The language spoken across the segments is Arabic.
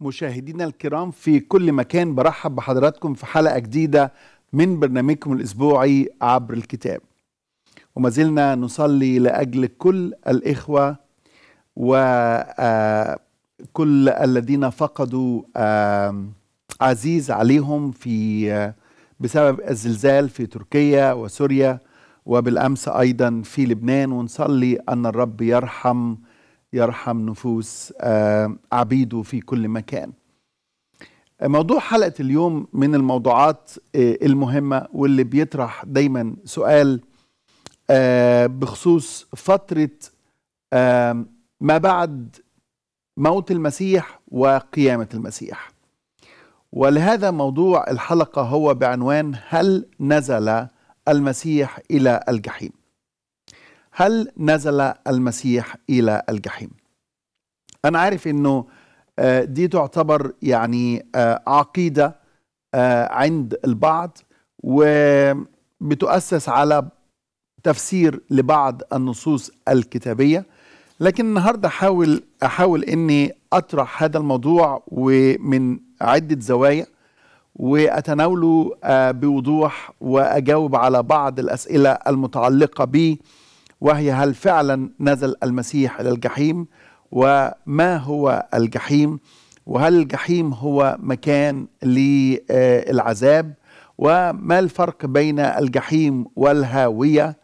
مشاهدينا الكرام في كل مكان برحب بحضراتكم في حلقة جديدة من برنامجكم الأسبوعي عبر الكتاب وما زلنا نصلي لأجل كل الإخوة وكل آه، الذين فقدوا آه، عزيز عليهم في آه، بسبب الزلزال في تركيا وسوريا وبالأمس أيضا في لبنان ونصلي أن الرب يرحم يرحم نفوس آه، عبيده في كل مكان موضوع حلقة اليوم من الموضوعات آه، المهمة واللي بيطرح دايما سؤال آه، بخصوص فترة ما بعد موت المسيح وقيامة المسيح ولهذا موضوع الحلقة هو بعنوان هل نزل المسيح إلى الجحيم هل نزل المسيح إلى الجحيم أنا عارف أنه آه، دي تعتبر يعني آه، عقيدة آه، عند البعض وبتؤسس على تفسير لبعض النصوص الكتابية لكن النهاردة أحاول, أحاول أني أطرح هذا الموضوع ومن عدة زوايا وأتناوله بوضوح وأجاوب على بعض الأسئلة المتعلقة به وهي هل فعلا نزل المسيح الى الجحيم وما هو الجحيم وهل الجحيم هو مكان للعذاب وما الفرق بين الجحيم والهاويه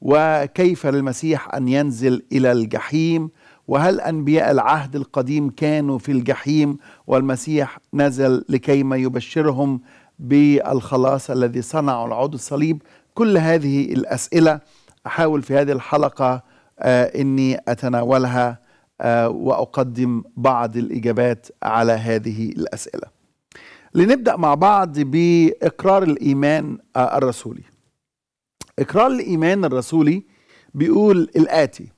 وكيف للمسيح ان ينزل الى الجحيم وهل انبياء العهد القديم كانوا في الجحيم والمسيح نزل لكيما يبشرهم بالخلاص الذي صنعه العود الصليب كل هذه الاسئله احاول في هذه الحلقه آه، اني اتناولها آه، واقدم بعض الاجابات على هذه الاسئله. لنبدا مع بعض باقرار الايمان آه، الرسولي. اقرار الايمان الرسولي بيقول الاتي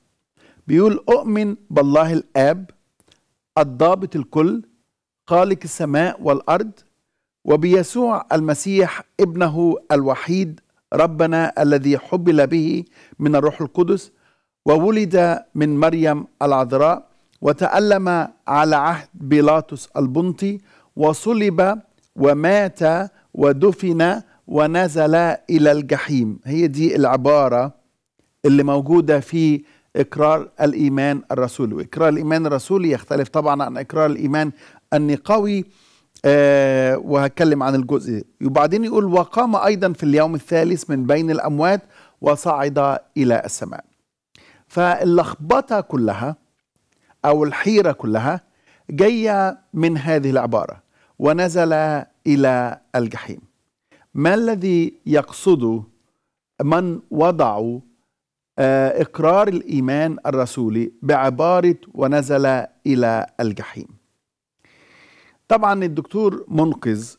بيقول اؤمن بالله الاب الضابط الكل خالق السماء والارض وبيسوع المسيح ابنه الوحيد ربنا الذي حبل به من الروح القدس وولد من مريم العذراء وتألم على عهد بيلاطس البنطي وصلب ومات ودفن ونزل إلى الجحيم هي دي العبارة اللي موجودة في إقرار الإيمان الرسولي وإقرار الإيمان الرسولي يختلف طبعا عن إقرار الإيمان النقوي أه وهتكلم عن الجزء وبعدين يقول وقام أيضا في اليوم الثالث من بين الأموات وصعد إلى السماء فاللخبطة كلها أو الحيرة كلها جاية من هذه العبارة ونزل إلى الجحيم ما الذي يقصده من وضعوا آه، إقرار الإيمان الرسولي بعبارة ونزل إلى الجحيم طبعا الدكتور منقذ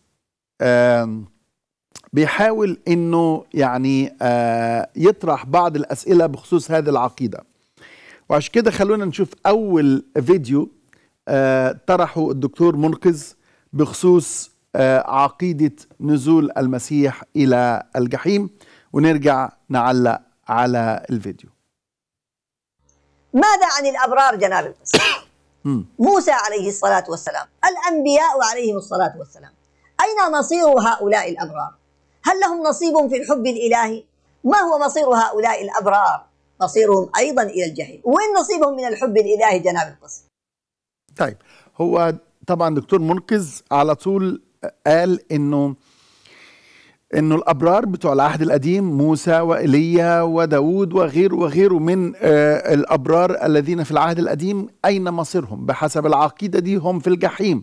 بيحاول انه يعني يطرح بعض الاسئله بخصوص هذه العقيده وعشان كده خلونا نشوف اول فيديو طرحه الدكتور منقذ بخصوص عقيده نزول المسيح الى الجحيم ونرجع نعلق على الفيديو ماذا عن الابرار جناب المسيح موسى عليه الصلاة والسلام الأنبياء عليهم الصلاة والسلام أين مصير هؤلاء الأبرار؟ هل لهم نصيب في الحب الإلهي؟ ما هو مصير هؤلاء الأبرار؟ مصيرهم أيضا إلى الجحيم وين نصيبهم من الحب الإلهي جناب القصر طيب هو طبعا دكتور منقذ على طول قال انه انه الابرار بتوع العهد القديم موسى وايليا وداود وغيره وغيره من آه، الابرار الذين في العهد القديم اين مصيرهم بحسب العقيده دي هم في الجحيم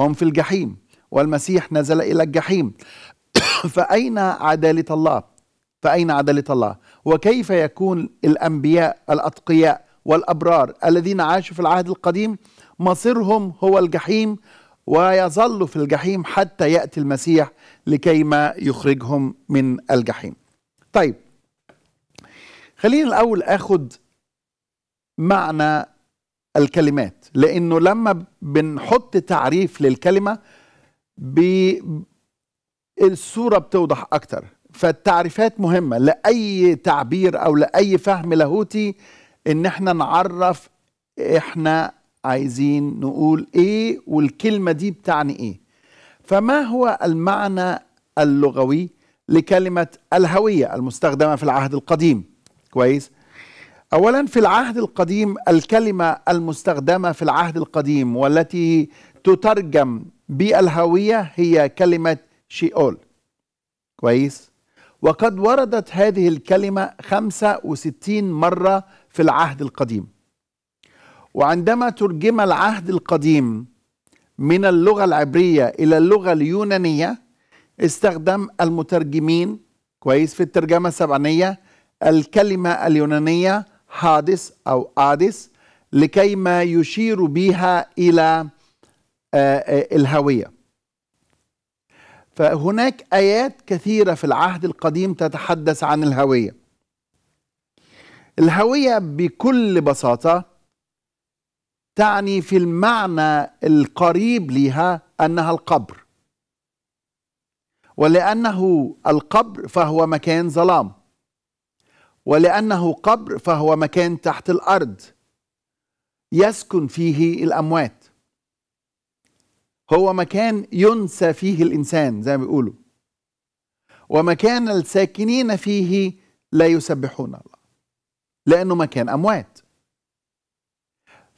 هم في الجحيم والمسيح نزل الى الجحيم فاين عداله الله فاين عداله الله وكيف يكون الانبياء الاتقياء والابرار الذين عاشوا في العهد القديم مصيرهم هو الجحيم ويظل في الجحيم حتى ياتي المسيح لكيما يخرجهم من الجحيم طيب خلينا الأول أخد معنى الكلمات لأنه لما بنحط تعريف للكلمة بي الصورة بتوضح أكتر فالتعريفات مهمة لأي تعبير أو لأي فهم لاهوتي إن إحنا نعرف إحنا عايزين نقول إيه والكلمة دي بتعني إيه فما هو المعنى اللغوي لكلمة الهوية المستخدمة في العهد القديم كويس أولا في العهد القديم الكلمة المستخدمة في العهد القديم والتي تترجم بالهوية هي كلمة شيئول كويس وقد وردت هذه الكلمة 65 مرة في العهد القديم وعندما ترجم العهد القديم من اللغة العبرية إلى اللغة اليونانية استخدم المترجمين كويس في الترجمة السبعينية الكلمة اليونانية حادث أو آدس لكي ما يشير بها إلى آه، آه، الهوية فهناك آيات كثيرة في العهد القديم تتحدث عن الهوية الهوية بكل بساطة تعني في المعنى القريب لها انها القبر ولانه القبر فهو مكان ظلام ولانه قبر فهو مكان تحت الارض يسكن فيه الاموات هو مكان ينسى فيه الانسان زي ما بيقولوا ومكان الساكنين فيه لا يسبحون الله لانه مكان اموات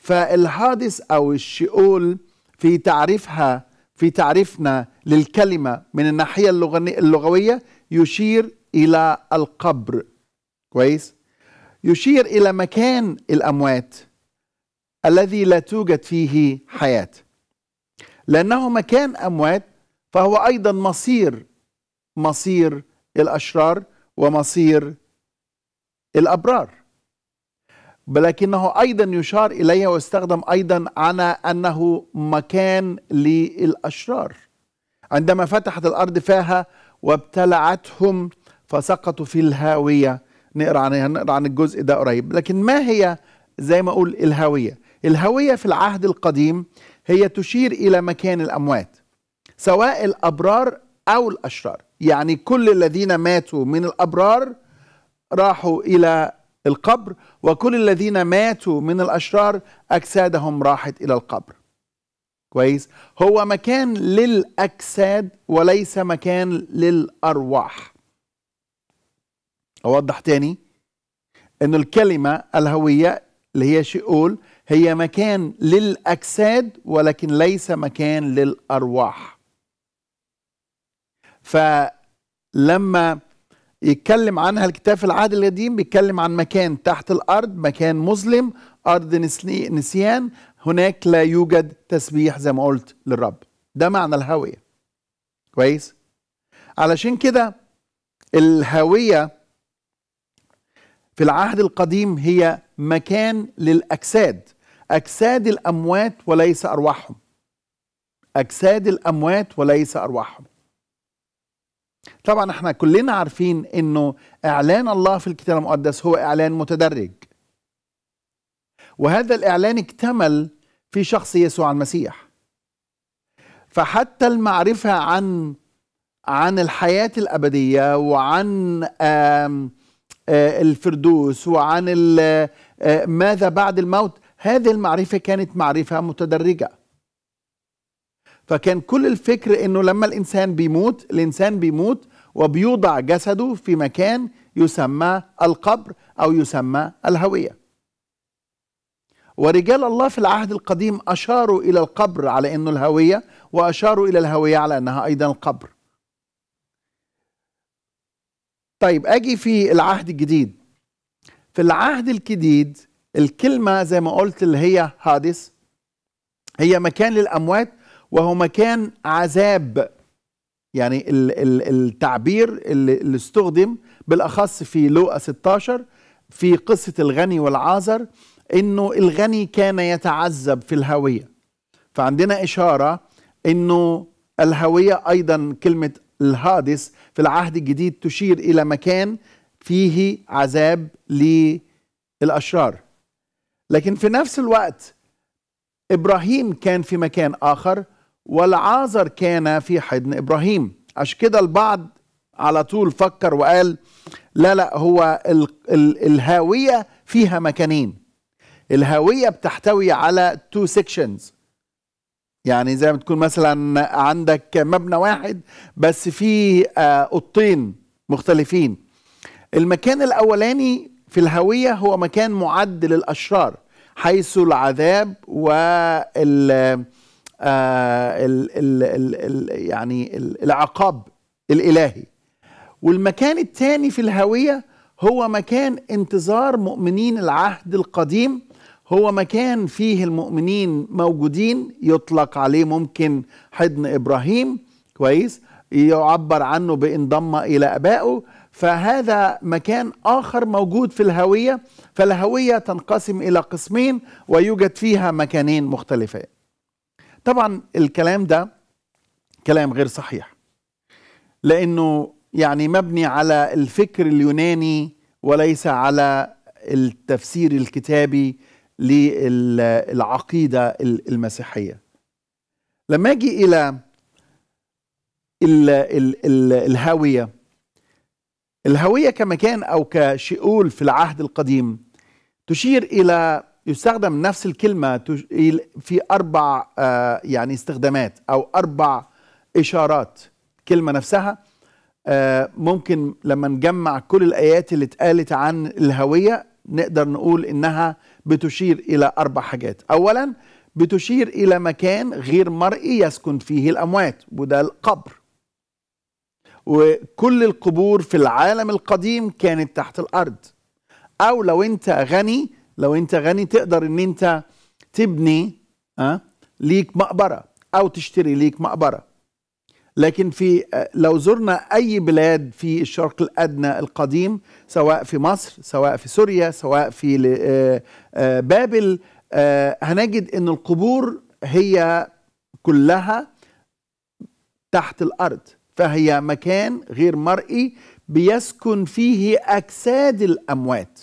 فالحادث أو الشئول في تعريفها في تعريفنا للكلمة من الناحية اللغوية يشير إلى القبر كويس يشير إلى مكان الأموات الذي لا توجد فيه حياة لأنه مكان أموات فهو أيضا مصير مصير الأشرار ومصير الأبرار ولكنه أيضا يشار اليها ويستخدم أيضا على أنه مكان للأشرار عندما فتحت الأرض فاها وابتلعتهم فسقطوا في الهاوية نقرأ عن نقرا عن الجزء ده قريب لكن ما هي زي ما أقول الهاوية الهاوية في العهد القديم هي تشير إلى مكان الأموات سواء الأبرار أو الأشرار يعني كل الذين ماتوا من الأبرار راحوا إلى القبر وكل الذين ماتوا من الأشرار أجسادهم راحت إلى القبر كويس هو مكان للأجساد وليس مكان للأرواح أوضح تاني أن الكلمة الهوية اللي هي شئول هي مكان للأجساد ولكن ليس مكان للأرواح فلما يتكلم عنها الكتاب في العهد القديم بيتكلم عن مكان تحت الارض مكان مظلم ارض نسيان هناك لا يوجد تسبيح زي ما قلت للرب ده معنى الهاويه كويس علشان كده الهاويه في العهد القديم هي مكان للاجساد اجساد الاموات وليس ارواحهم اجساد الاموات وليس ارواحهم طبعا احنا كلنا عارفين انه اعلان الله في الكتاب المقدس هو اعلان متدرج وهذا الاعلان اكتمل في شخص يسوع المسيح فحتى المعرفه عن عن الحياه الابديه وعن الفردوس وعن ماذا بعد الموت هذه المعرفه كانت معرفه متدرجه فكان كل الفكر انه لما الانسان بيموت الانسان بيموت وبيوضع جسده في مكان يسمى القبر او يسمى الهويه ورجال الله في العهد القديم اشاروا الى القبر على انه الهويه واشاروا الى الهويه على انها ايضا القبر طيب اجي في العهد الجديد في العهد الجديد الكلمه زي ما قلت اللي هي حادث هي مكان للاموات وهو مكان عذاب يعني التعبير اللي استخدم بالاخص في لوقا 16 في قصه الغني والعازر انه الغني كان يتعذب في الهويه فعندنا اشاره انه الهويه ايضا كلمه الهادس في العهد الجديد تشير الى مكان فيه عذاب للاشرار لكن في نفس الوقت ابراهيم كان في مكان اخر والعازر كان في حضن إبراهيم عشان كده البعض على طول فكر وقال لا لا هو ال ال الهاوية فيها مكانين الهاوية بتحتوي على تو سيكشنز يعني زي ما تكون مثلا عندك مبنى واحد بس فيه آه، اوضتين مختلفين المكان الاولاني في الهويه هو مكان معد للاشرار حيث العذاب وال آه، ال ال ال ال يعني العقاب الالهي والمكان الثاني في الهويه هو مكان انتظار مؤمنين العهد القديم هو مكان فيه المؤمنين موجودين يطلق عليه ممكن حضن ابراهيم كويس يعبر عنه بانضم الى ابائه فهذا مكان اخر موجود في الهويه فالهويه تنقسم الى قسمين ويوجد فيها مكانين مختلفين طبعا الكلام ده كلام غير صحيح لانه يعني مبني على الفكر اليوناني وليس على التفسير الكتابي للعقيده المسيحيه لما اجي الى ال ال الـ الهويه الهويه كمكان او كشئول في العهد القديم تشير الى يستخدم نفس الكلمة في أربع آه، يعني استخدامات أو أربع إشارات كلمة نفسها آه، ممكن لما نجمع كل الآيات اللي اتقالت عن الهوية نقدر نقول إنها بتشير إلى أربع حاجات أولا بتشير إلى مكان غير مرئي يسكن فيه الأموات وده القبر وكل القبور في العالم القديم كانت تحت الأرض أو لو أنت غني لو انت غني تقدر ان انت تبني أه؟ ليك مقبره او تشتري ليك مقبره لكن في اه، لو زرنا اي بلاد في الشرق الادنى القديم سواء في مصر سواء في سوريا سواء في اه، اه، بابل هنجد ان القبور هي كلها تحت الارض فهي مكان غير مرئي بيسكن فيه اجساد الاموات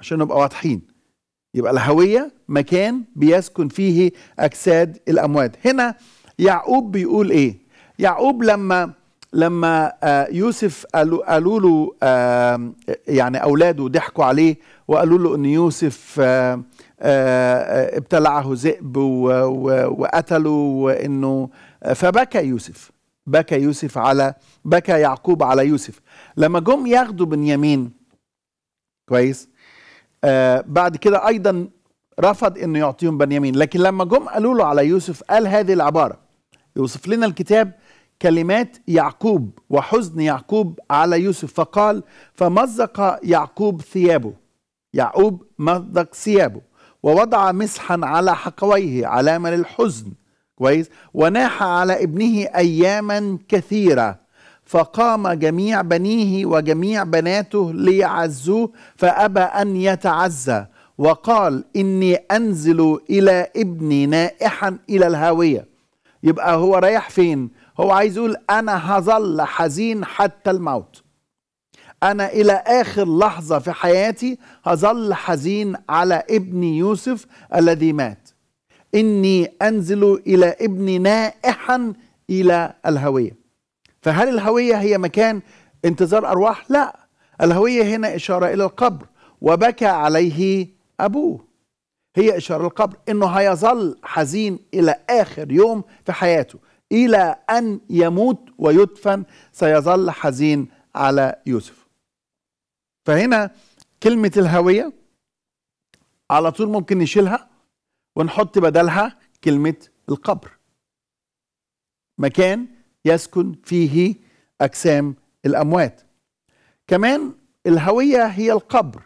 عشان نبقى واضحين يبقى الهوية مكان بيسكن فيه أجساد الأموات هنا يعقوب بيقول إيه يعقوب لما لما آه، يوسف قالوا له يعني اولاده ضحكوا عليه وقالوا له ان يوسف آه، آه، ابتلعه ذئب وقتله وانه فبكى يوسف بكى يوسف على بكى يعقوب على يوسف لما جم ياخدوا بنيامين كويس آه بعد كده ايضا رفض انه يعطيهم بنيامين لكن لما جم قالوا له على يوسف قال هذه العباره يوصف لنا الكتاب كلمات يعقوب وحزن يعقوب على يوسف فقال فمزق يعقوب ثيابه يعقوب مزق ثيابه ووضع مسحا على حقويه علامه للحزن كويس وناح على ابنه اياما كثيره فقام جميع بنيه وجميع بناته ليعزوه فابى ان يتعزى وقال اني انزل الى ابني نائحا الى الهاويه يبقى هو رايح فين هو عايز يقول انا هظل حزين حتى الموت انا الى اخر لحظه في حياتي هظل حزين على ابني يوسف الذي مات اني انزل الى ابني نائحا الى الهويه فهل الهوية هي مكان انتظار أرواح؟ لا الهوية هنا إشارة إلى القبر وبكى عليه أبوه هي إشارة القبر إنه هيظل حزين إلى آخر يوم في حياته إلى أن يموت ويدفن سيظل حزين على يوسف فهنا كلمة الهوية على طول ممكن نشيلها ونحط بدلها كلمة القبر مكان يسكن فيه أجسام الأموات كمان الهوية هي القبر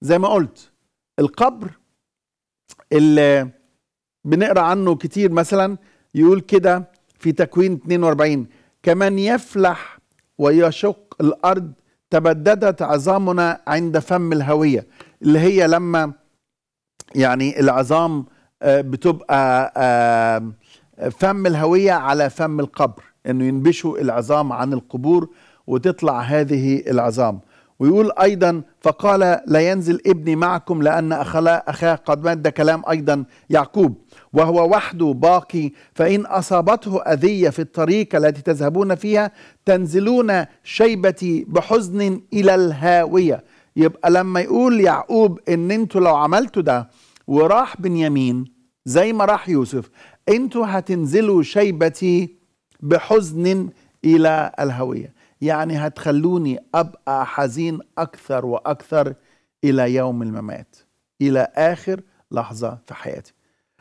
زي ما قلت القبر اللي بنقرأ عنه كتير مثلا يقول كده في تكوين 42 كمن يفلح ويشق الأرض تبددت عظامنا عند فم الهوية اللي هي لما يعني العظام آه، بتبقى آه، فم الهوية على فم القبر انه ينبشوا العظام عن القبور وتطلع هذه العظام ويقول ايضا فقال لا ينزل ابني معكم لان اخاه قد مات ده كلام ايضا يعقوب وهو وحده باقي فان اصابته اذيه في الطريق التي تذهبون فيها تنزلون شيبتي بحزن الى الهاويه يبقى لما يقول يعقوب ان انتوا لو عملتوا ده وراح بنيامين زي ما راح يوسف انتوا هتنزلوا شيبتي بحزن الى الهويه يعني هتخلوني ابقى حزين اكثر واكثر الى يوم الممات الى اخر لحظه في حياتي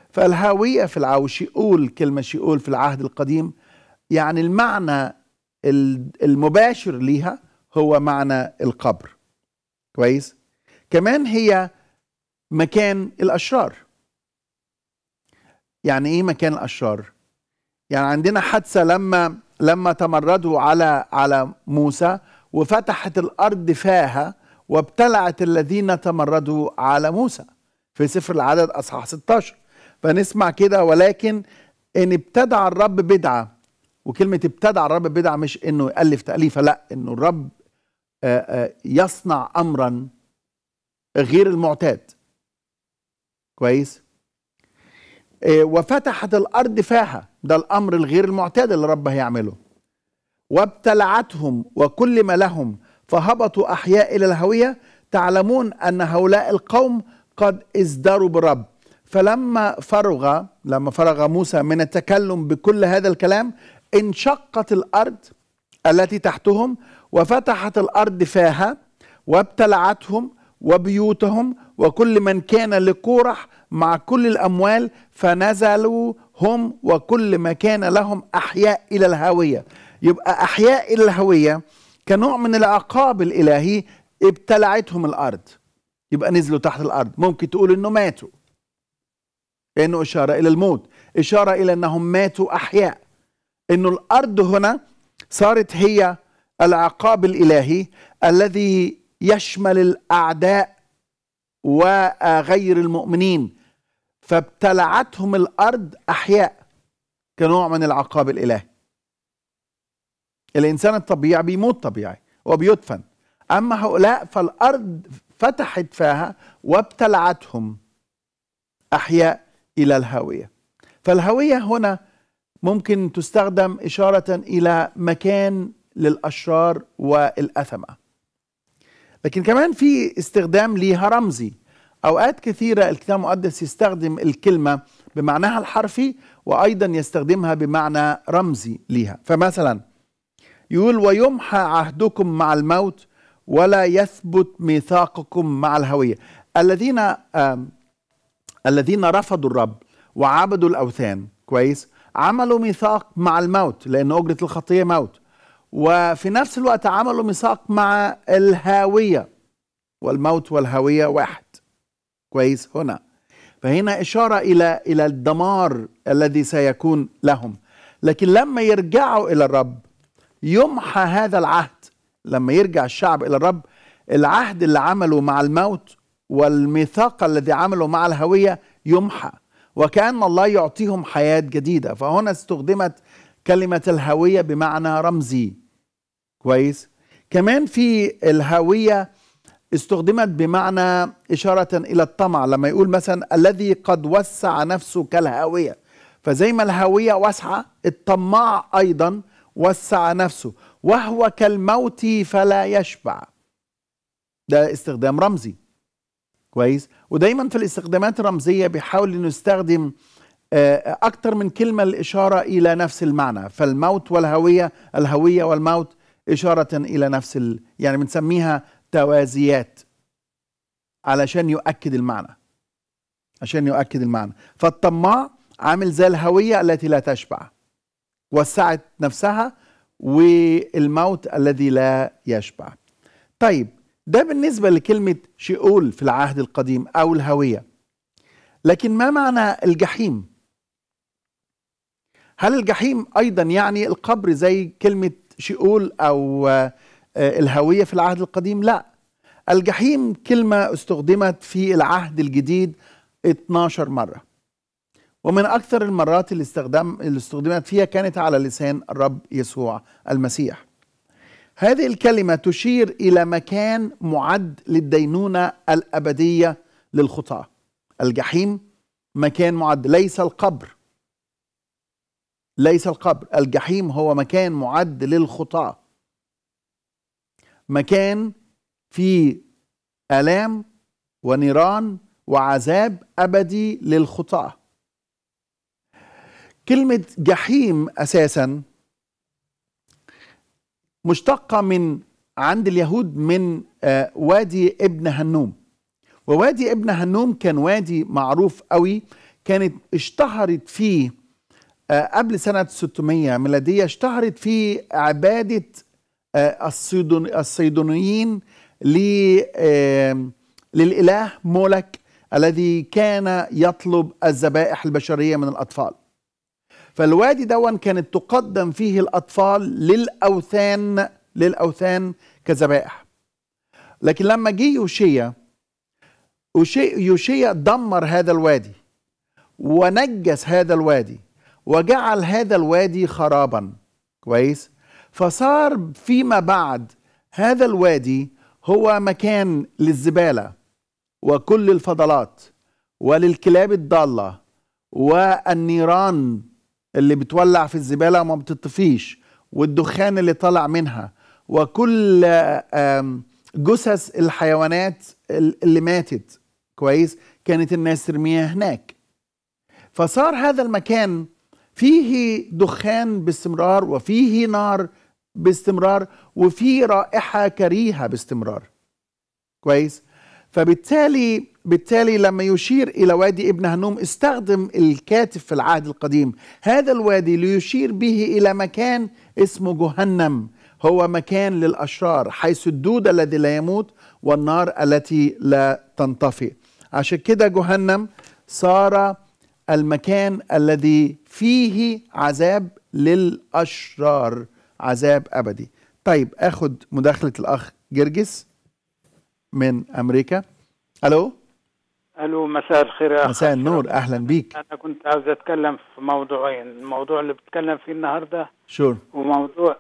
فالهاويه في العو شئول كلمه شئول في العهد القديم يعني المعنى المباشر ليها هو معنى القبر كويس كمان هي مكان الاشرار يعني ايه مكان الاشرار يعني عندنا حادثه لما لما تمردوا على على موسى وفتحت الارض فاها وابتلعت الذين تمردوا على موسى في سفر العدد اصحاح 16 فنسمع كده ولكن ان ابتدع الرب بدعه وكلمه ابتدع الرب بدعه مش انه يالف تاليفه لا انه الرب يصنع امرا غير المعتاد كويس إيه، وفتحت الأرض فاها ده الأمر الغير المعتاد اللي ربه هيعمله وابتلعتهم وكل ما لهم فهبطوا أحياء إلى الهوية تعلمون أن هؤلاء القوم قد ازدروا بالرب فلما فرغ لما فرغ موسى من التكلم بكل هذا الكلام انشقت الأرض التي تحتهم وفتحت الأرض فاها وابتلعتهم وبيوتهم وكل من كان لكورح مع كل الأموال فنزلوا هم وكل ما كان لهم أحياء إلى الهوية يبقى أحياء إلى الهوية كنوع من العقاب الإلهي ابتلعتهم الأرض يبقى نزلوا تحت الأرض ممكن تقول إنه ماتوا لأنه إشارة إلى الموت إشارة إلى أنهم ماتوا أحياء إنه الأرض هنا صارت هي العقاب الإلهي الذي يشمل الأعداء وغير المؤمنين فابتلعتهم الارض احياء كنوع من العقاب الالهي الانسان الطبيعي بيموت طبيعي وبيدفن اما هؤلاء فالارض فتحت فاها وابتلعتهم احياء الى الهاويه فالهاويه هنا ممكن تستخدم اشاره الى مكان للاشرار والاثمه لكن كمان في استخدام ليها رمزي أوقات كثيرة الكتاب المقدس يستخدم الكلمة بمعناها الحرفي وأيضا يستخدمها بمعنى رمزي ليها فمثلا يقول ويمحى عهدكم مع الموت ولا يثبت ميثاقكم مع الهوية الذين الذين رفضوا الرب وعبدوا الأوثان كويس عملوا ميثاق مع الموت لأن أجرة الخطية موت وفي نفس الوقت عملوا ميثاق مع الهاوية والموت والهوية واحد كويس هنا فهنا إشارة إلى إلى الدمار الذي سيكون لهم لكن لما يرجعوا إلى الرب يمحى هذا العهد لما يرجع الشعب إلى الرب العهد اللي عمله مع الموت والميثاق الذي عمله مع الهوية يمحى وكأن الله يعطيهم حياة جديدة فهنا استخدمت كلمة الهوية بمعنى رمزي كويس كمان في الهوية استخدمت بمعنى إشارة إلى الطمع لما يقول مثلا الذي قد وسع نفسه كالهاوية فزي ما الهاوية واسعة الطماع أيضا وسع نفسه وهو كالموت فلا يشبع ده استخدام رمزي كويس ودايما في الاستخدامات الرمزية بيحاول إنه يستخدم آه، أكتر من كلمة الإشارة إلى نفس المعنى فالموت والهوية الهوية والموت إشارة إلى نفس ال... يعني بنسميها توازيات علشان يؤكد المعنى عشان يؤكد المعنى فالطماع عامل زي الهوية التي لا تشبع وسعت نفسها والموت الذي لا يشبع طيب ده بالنسبة لكلمة شئول في العهد القديم أو الهوية لكن ما معنى الجحيم هل الجحيم أيضا يعني القبر زي كلمة شئول أو آه، الهوية في العهد القديم لا الجحيم كلمة استخدمت في العهد الجديد 12 مرة ومن أكثر المرات اللي, استخدم اللي استخدمت فيها كانت على لسان الرب يسوع المسيح هذه الكلمة تشير إلى مكان معد للدينونة الأبدية للخطاة الجحيم مكان معد ليس القبر ليس القبر الجحيم هو مكان معد للخطاه مكان فيه آلام ونيران وعذاب أبدي للخطاة كلمة جحيم أساسا مشتقة من عند اليهود من آه، وادي ابن هنوم ووادي ابن هنوم كان وادي معروف قوي كانت اشتهرت فيه آه، قبل سنة 600 ميلادية اشتهرت فيه عبادة الصيدونيين للإله مولك الذي كان يطلب الذبائح البشرية من الأطفال فالوادي دون كانت تقدم فيه الأطفال للأوثان للأوثان كذبائح لكن لما جه يوشيا يوشيا دمر هذا الوادي ونجس هذا الوادي وجعل هذا الوادي خرابا كويس فصار فيما بعد هذا الوادي هو مكان للزبالة وكل الفضلات وللكلاب الضالة والنيران اللي بتولع في الزبالة وما بتطفيش والدخان اللي طالع منها وكل جثث الحيوانات اللي ماتت كويس كانت الناس ترميها هناك فصار هذا المكان فيه دخان باستمرار وفيه نار باستمرار وفي رائحه كريهه باستمرار كويس فبالتالي بالتالي لما يشير الى وادي ابن هنوم استخدم الكاتب في العهد القديم هذا الوادي ليشير به الى مكان اسمه جهنم هو مكان للاشرار حيث الدود الذي لا يموت والنار التي لا تنطفئ عشان كده جهنم صار المكان الذي فيه عذاب للاشرار عذاب أبدي طيب أخد مداخلة الأخ جرجس من أمريكا ألو الو مساء الخير يا مساء النور اهلا بيك انا كنت عاوز اتكلم في موضوعين الموضوع اللي بتكلم فيه النهارده شور وموضوع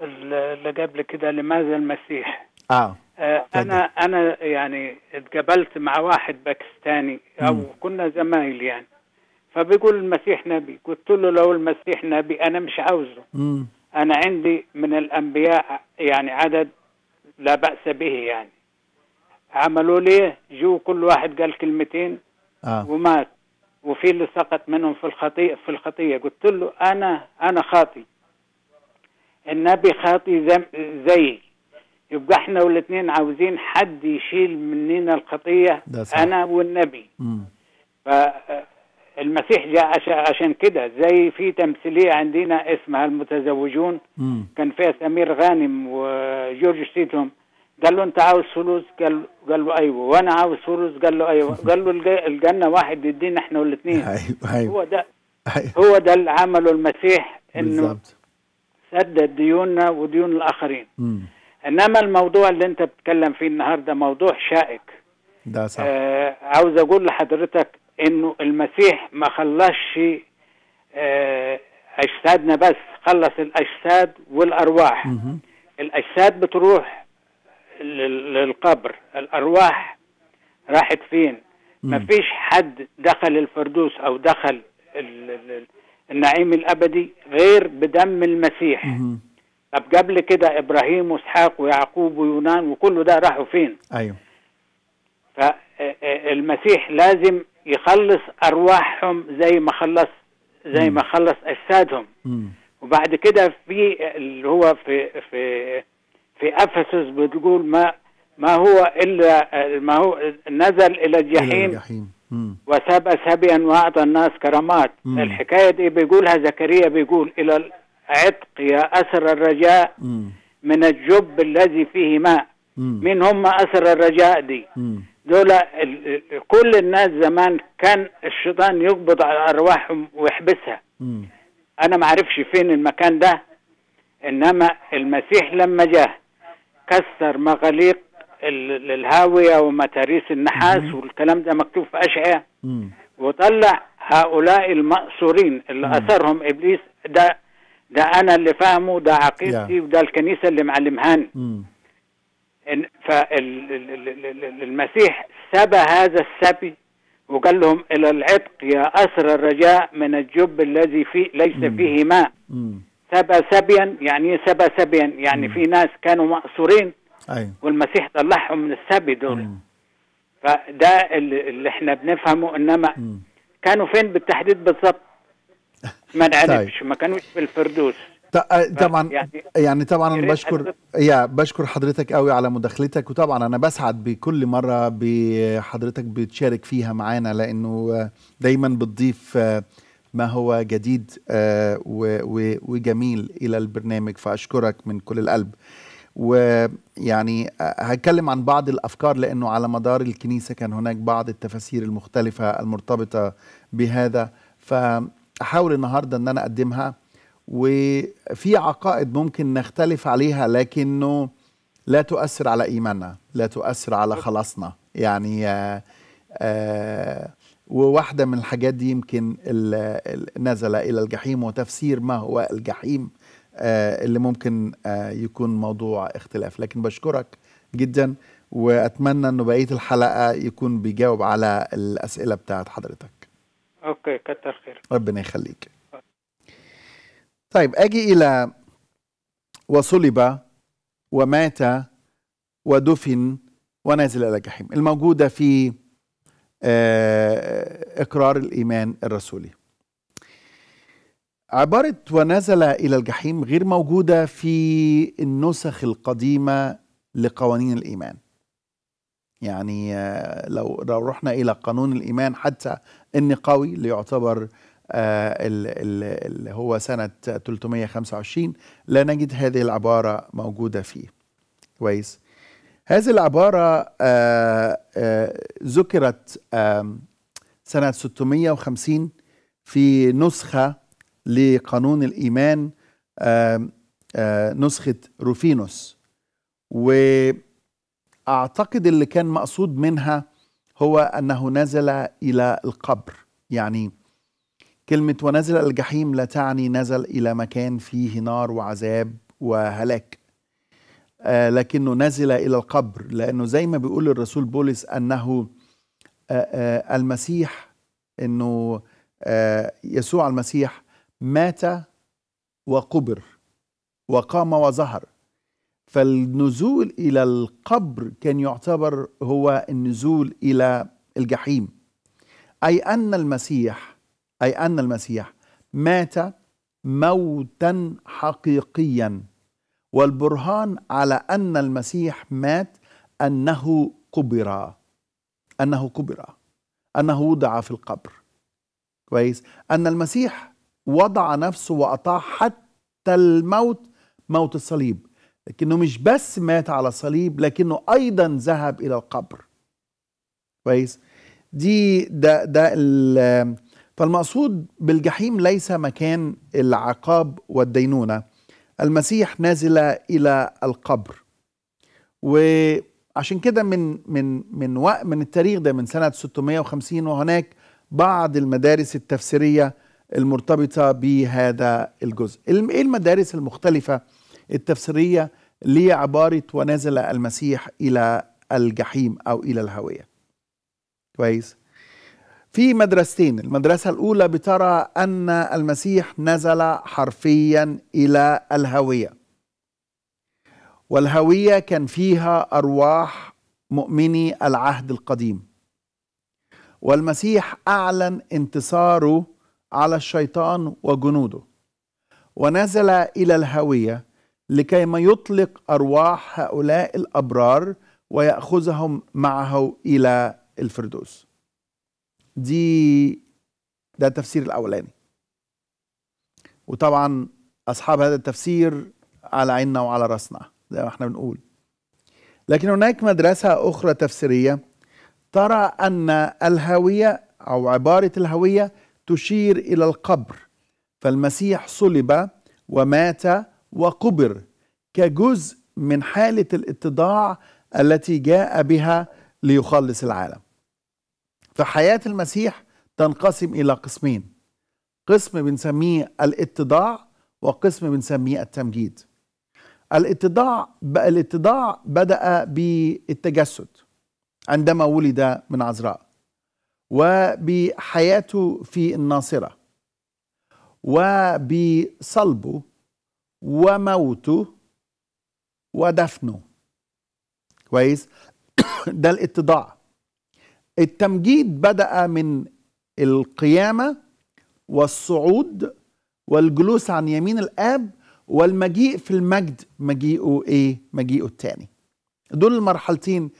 اللي قبل كده لماذا المسيح اه, آه انا انا يعني اتقابلت مع واحد باكستاني او م. كنا زمايل يعني فبيقول المسيح نبي قلت له لو المسيح نبي انا مش عاوزه م. أنا عندي من الأنبياء يعني عدد لا بأس به يعني عملوا لي جو كل واحد قال كلمتين آه. ومات وفي اللي سقط منهم في الخطيئة في الخطية قلت له أنا أنا خاطي النبي خاطي زي يبقى احنا والاثنين عاوزين حد يشيل مننا الخطية أنا والنبي ف المسيح جاء عشان كده زي في تمثيليه عندنا اسمها المتزوجون مم. كان فيها سمير غانم وجورج سيتوم قال له انت عاوز فلوس قال قال له ايوه وانا عاوز فلوس قال له ايوه قال له الجنه واحد يدينا احنا والاثنين أيوة أيوة هو ده أيوة. هو ده اللي عمله المسيح انه سدد ديوننا وديون الاخرين مم. انما الموضوع اللي انت بتتكلم فيه النهارده موضوع شائك ده صح آه عاوز اقول لحضرتك انه المسيح ما خلصش آه، اجسادنا بس خلص الاجساد والارواح الاجساد بتروح للقبر الارواح راحت فين ما فيش حد دخل الفردوس او دخل النعيم الابدي غير بدم المسيح طب قبل كده ابراهيم واسحاق ويعقوب ويونان وكله ده راحوا فين ايوه فالمسيح آه، آه، لازم يخلص ارواحهم زي ما خلص زي ما خلص اجسادهم وبعد كده في اللي هو في في في افسس بتقول ما ما هو الا ما هو نزل الى الجحيم, الجحيم. وساب سبيا واعطى الناس كرامات الحكايه دي بيقولها زكريا بيقول الى العتق يا اسر الرجاء من الجب الذي فيه ماء مين هم اسر الرجاء دي دول كل الناس زمان كان الشيطان يقبض على ارواحهم ويحبسها م. انا ما اعرفش فين المكان ده انما المسيح لما جه كسر مغاليق الهاويه ومتاريس النحاس م. والكلام ده مكتوب في اشعياء وطلع هؤلاء المأسورين اللي م. أثرهم إبليس ده ده أنا اللي فاهمه ده عقيدتي yeah. وده الكنيسة اللي معلمهاني فالمسيح سبى هذا السبي وقال لهم إلى العتق يا أسر الرجاء من الجب الذي فيه ليس فيه ماء سبى سبيا يعني إيه سبى سبيا يعني في ناس كانوا مأسورين أيوه. والمسيح طلعهم من السبي دول فده اللي احنا بنفهمه انما كانوا فين بالتحديد بالضبط ما نعرفش طيب. ما كانوش في الفردوس آه، طبعا يعني, يعني طبعا انا بشكر يا بشكر حضرتك قوي على مداخلتك وطبعا انا بسعد بكل مره بحضرتك بتشارك فيها معانا لانه دايما بتضيف آه، ما هو جديد آه، وجميل الى البرنامج فاشكرك من كل القلب ويعني هتكلم عن بعض الافكار لانه على مدار الكنيسه كان هناك بعض التفاسير المختلفه المرتبطه بهذا فاحاول النهارده ان انا اقدمها وفي عقائد ممكن نختلف عليها لكنه لا تؤثر على إيماننا لا تؤثر على خلاصنا يعني آآ آه، آه، وواحدة من الحاجات دي يمكن نزل إلى الجحيم وتفسير ما هو الجحيم آه، اللي ممكن يكون موضوع اختلاف لكن بشكرك جدا وأتمنى أنه بقية الحلقة يكون بيجاوب على الأسئلة بتاعت حضرتك أوكي كتر خير ربنا يخليك طيب أجي إلى وصلب ومات ودفن ونازل إلى الجحيم الموجودة في آه، إقرار الإيمان الرسولي عبارة ونزل إلى الجحيم غير موجودة في النسخ القديمة لقوانين الإيمان يعني آه، لو لو رحنا إلى قانون الإيمان حتى النقاوي اللي يعتبر آه، اللي هو سنة 325 لا نجد هذه العبارة موجودة فيه كويس هذه العبارة آه، آه، ذكرت سنة 650 في نسخة لقانون الإيمان نسخة روفينوس وأعتقد اللي كان مقصود منها هو أنه نزل إلى القبر يعني كلمة ونزل الجحيم لا تعني نزل إلى مكان فيه نار وعذاب وهلاك آه لكنه نزل إلى القبر لأنه زي ما بيقول الرسول بولس أنه آه، آه، المسيح أنه آه، يسوع المسيح مات وقبر وقام وظهر فالنزول إلى القبر كان يعتبر هو النزول إلى الجحيم أي أن المسيح أي أن المسيح مات موتا حقيقيا والبرهان على أن المسيح مات أنه قبر أنه قبر أنه وضع في القبر كويس أن المسيح وضع نفسه وأطاع حتى الموت موت الصليب لكنه مش بس مات على الصليب لكنه أيضا ذهب إلى القبر كويس دي ده ده فالمقصود بالجحيم ليس مكان العقاب والدينونة المسيح نازل إلى القبر وعشان كده من من من من التاريخ ده من سنة 650 وهناك بعض المدارس التفسيرية المرتبطة بهذا الجزء ايه المدارس المختلفة التفسيرية لعبارة ونزل المسيح إلى الجحيم أو إلى الهوية كويس في مدرستين المدرسة الأولى بترى أن المسيح نزل حرفيا إلى الهوية والهوية كان فيها أرواح مؤمني العهد القديم والمسيح أعلن انتصاره على الشيطان وجنوده ونزل إلى الهوية لكيما يطلق أرواح هؤلاء الأبرار ويأخذهم معه إلى الفردوس دي ده التفسير الاولاني وطبعا اصحاب هذا التفسير على عيننا وعلى راسنا زي ما احنا بنقول لكن هناك مدرسه اخرى تفسيريه ترى ان الهويه او عباره الهويه تشير الى القبر فالمسيح صلب ومات وقبر كجزء من حاله الاتضاع التي جاء بها ليخلص العالم فحياة المسيح تنقسم إلى قسمين قسم بنسميه الاتضاع وقسم بنسميه التمجيد الاتضاع الاتضاع بدأ بالتجسد عندما ولد من عذراء وبحياته في الناصرة وبصلبه وموته ودفنه كويس ده الاتضاع التمجيد بدأ من القيامة والصعود والجلوس عن يمين الآب والمجيء في المجد مجيئه إيه؟ مجيئه الثاني. دول المرحلتين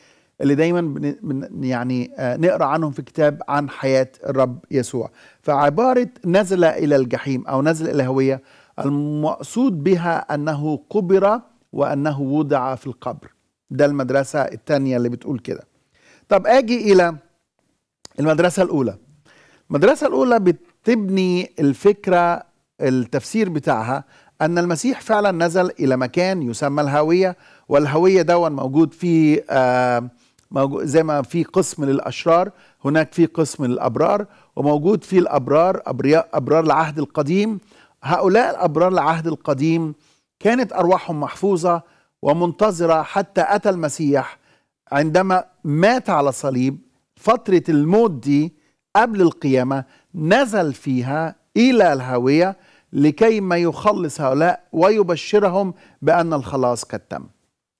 اللي دايما بن يعني آه، نقرا عنهم في كتاب عن حياه الرب يسوع فعباره نزل الى الجحيم او نزل الى هويه المقصود بها انه قبر وانه وضع في القبر ده المدرسه الثانيه اللي بتقول كده طب اجي الى المدرسه الاولى المدرسه الاولى بتبني الفكره التفسير بتاعها ان المسيح فعلا نزل الى مكان يسمى الهويه والهويه دون موجود فيه آه، زي ما في قسم للاشرار هناك في قسم للابرار وموجود في الابرار ابرار العهد القديم هؤلاء الابرار العهد القديم كانت ارواحهم محفوظه ومنتظره حتى اتى المسيح عندما مات على الصليب فترة الموت دي قبل القيامة نزل فيها إلى الهاوية لكي ما يخلص هؤلاء ويبشرهم بأن الخلاص قد تم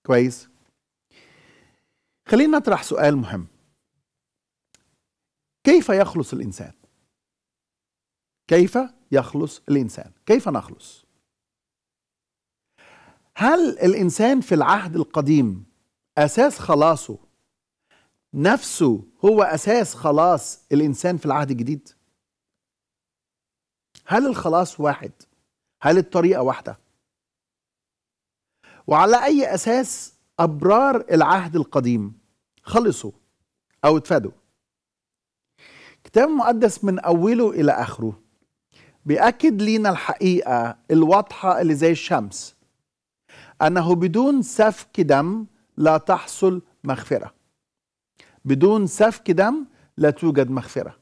كويس خلينا نطرح سؤال مهم كيف يخلص الإنسان كيف يخلص الإنسان كيف نخلص هل الإنسان في العهد القديم أساس خلاصه نفسه هو اساس خلاص الانسان في العهد الجديد هل الخلاص واحد هل الطريقه واحده وعلى اي اساس ابرار العهد القديم خلصوا او اتفادوا كتاب مقدس من اوله الى اخره بياكد لينا الحقيقه الواضحه اللي زي الشمس انه بدون سفك دم لا تحصل مغفره بدون سفك دم لا توجد مغفرة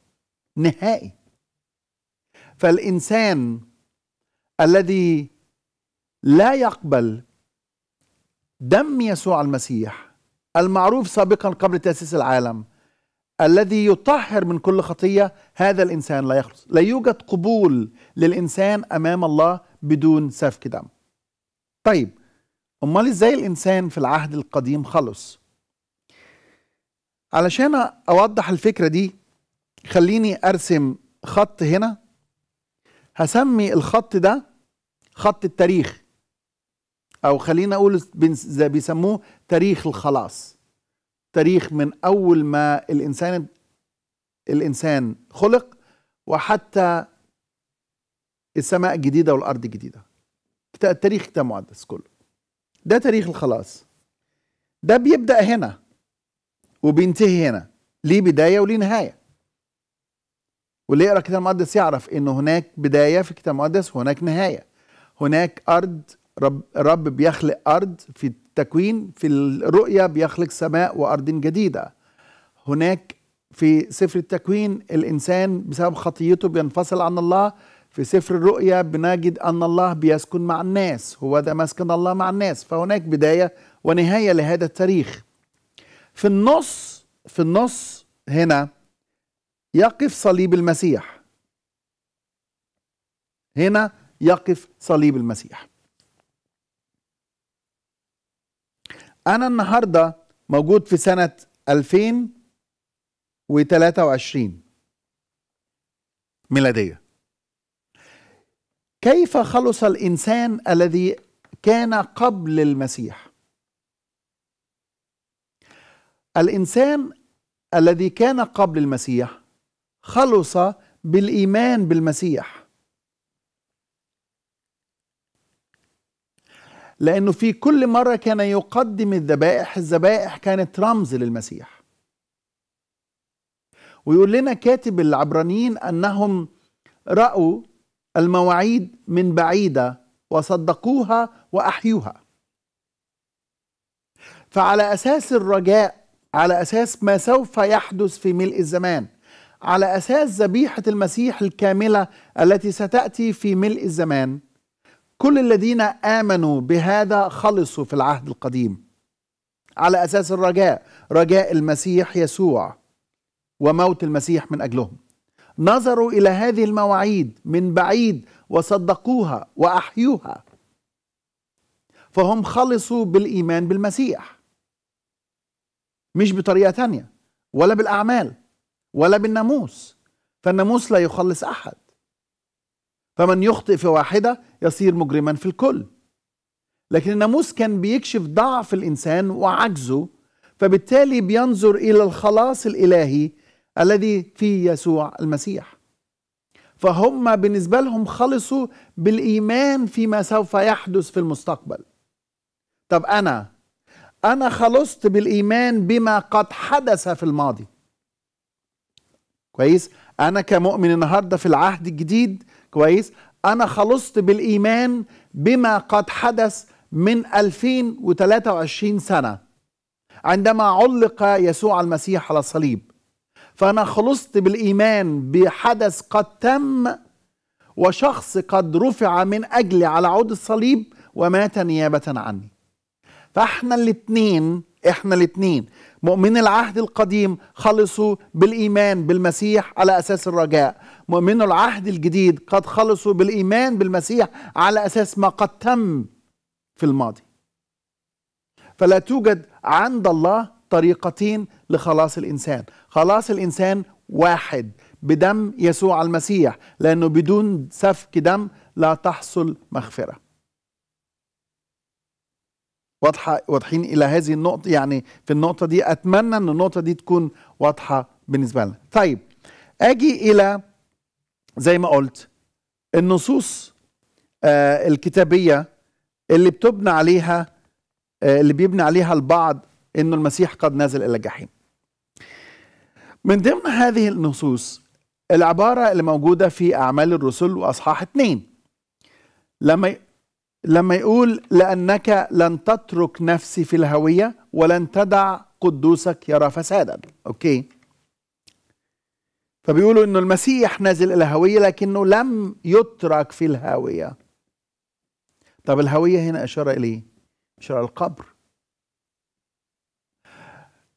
نهائي فالإنسان الذي لا يقبل دم يسوع المسيح المعروف سابقا قبل تأسيس العالم الذي يطهر من كل خطية هذا الإنسان لا يخلص لا يوجد قبول للإنسان أمام الله بدون سفك دم طيب أمال إزاي الإنسان في العهد القديم خلص علشان اوضح الفكره دي خليني ارسم خط هنا هسمي الخط ده خط التاريخ او خلينا اقول زي بيسموه تاريخ الخلاص تاريخ من اول ما الانسان الانسان خلق وحتى السماء الجديده والارض الجديده التاريخ ده مقدس كله ده تاريخ الخلاص ده بيبدا هنا وبينتهي هنا ليه بدايه وليه نهايه واللي يقرا الكتاب المقدس يعرف ان هناك بدايه في الكتاب المقدس وهناك نهايه هناك ارض رب رب بيخلق ارض في التكوين في الرؤيه بيخلق سماء وارض جديده هناك في سفر التكوين الانسان بسبب خطيته بينفصل عن الله في سفر الرؤيا بنجد ان الله بيسكن مع الناس هو ده مسكن الله مع الناس فهناك بدايه ونهايه لهذا التاريخ في النص في النص هنا يقف صليب المسيح هنا يقف صليب المسيح أنا النهاردة موجود في سنة 2023 ميلادية كيف خلص الإنسان الذي كان قبل المسيح الإنسان الذي كان قبل المسيح خلص بالإيمان بالمسيح لأنه في كل مرة كان يقدم الذبائح الذبائح كانت رمز للمسيح ويقول لنا كاتب العبرانيين أنهم رأوا المواعيد من بعيدة وصدقوها وأحيوها فعلى أساس الرجاء على أساس ما سوف يحدث في ملء الزمان على أساس ذبيحة المسيح الكاملة التي ستأتي في ملء الزمان كل الذين آمنوا بهذا خلصوا في العهد القديم على أساس الرجاء رجاء المسيح يسوع وموت المسيح من أجلهم نظروا إلى هذه المواعيد من بعيد وصدقوها وأحيوها فهم خلصوا بالإيمان بالمسيح مش بطريقة تانية ولا بالأعمال ولا بالناموس فالناموس لا يخلص أحد فمن يخطئ في واحدة يصير مجرما في الكل لكن الناموس كان بيكشف ضعف الإنسان وعجزه فبالتالي بينظر إلى الخلاص الإلهي الذي في يسوع المسيح فهم بالنسبة لهم خلصوا بالإيمان فيما سوف يحدث في المستقبل طب أنا أنا خلصت بالإيمان بما قد حدث في الماضي كويس أنا كمؤمن النهاردة في العهد الجديد كويس أنا خلصت بالإيمان بما قد حدث من 2023 سنة عندما علق يسوع المسيح على الصليب فأنا خلصت بالإيمان بحدث قد تم وشخص قد رفع من أجلي على عود الصليب ومات نيابة عني فاحنا الاثنين احنا الاثنين مؤمن العهد القديم خلصوا بالايمان بالمسيح على اساس الرجاء مؤمن العهد الجديد قد خلصوا بالايمان بالمسيح على اساس ما قد تم في الماضي فلا توجد عند الله طريقتين لخلاص الانسان خلاص الانسان واحد بدم يسوع المسيح لانه بدون سفك دم لا تحصل مغفره واضحه واضحين الى هذه النقطه يعني في النقطه دي اتمنى ان النقطه دي تكون واضحه بالنسبه لنا طيب اجي الى زي ما قلت النصوص آه الكتابيه اللي بتبنى عليها آه اللي بيبنى عليها البعض انه المسيح قد نزل الى الجحيم من ضمن هذه النصوص العبارة اللي موجودة في أعمال الرسل وأصحاح اثنين لما لما يقول لأنك لن تترك نفسي في الهوية ولن تدع قدوسك يرى فسادا أوكي فبيقولوا أنه المسيح نازل إلى هوية لكنه لم يترك في الهاوية طب الهوية هنا إشارة إليه إيه؟ إشارة القبر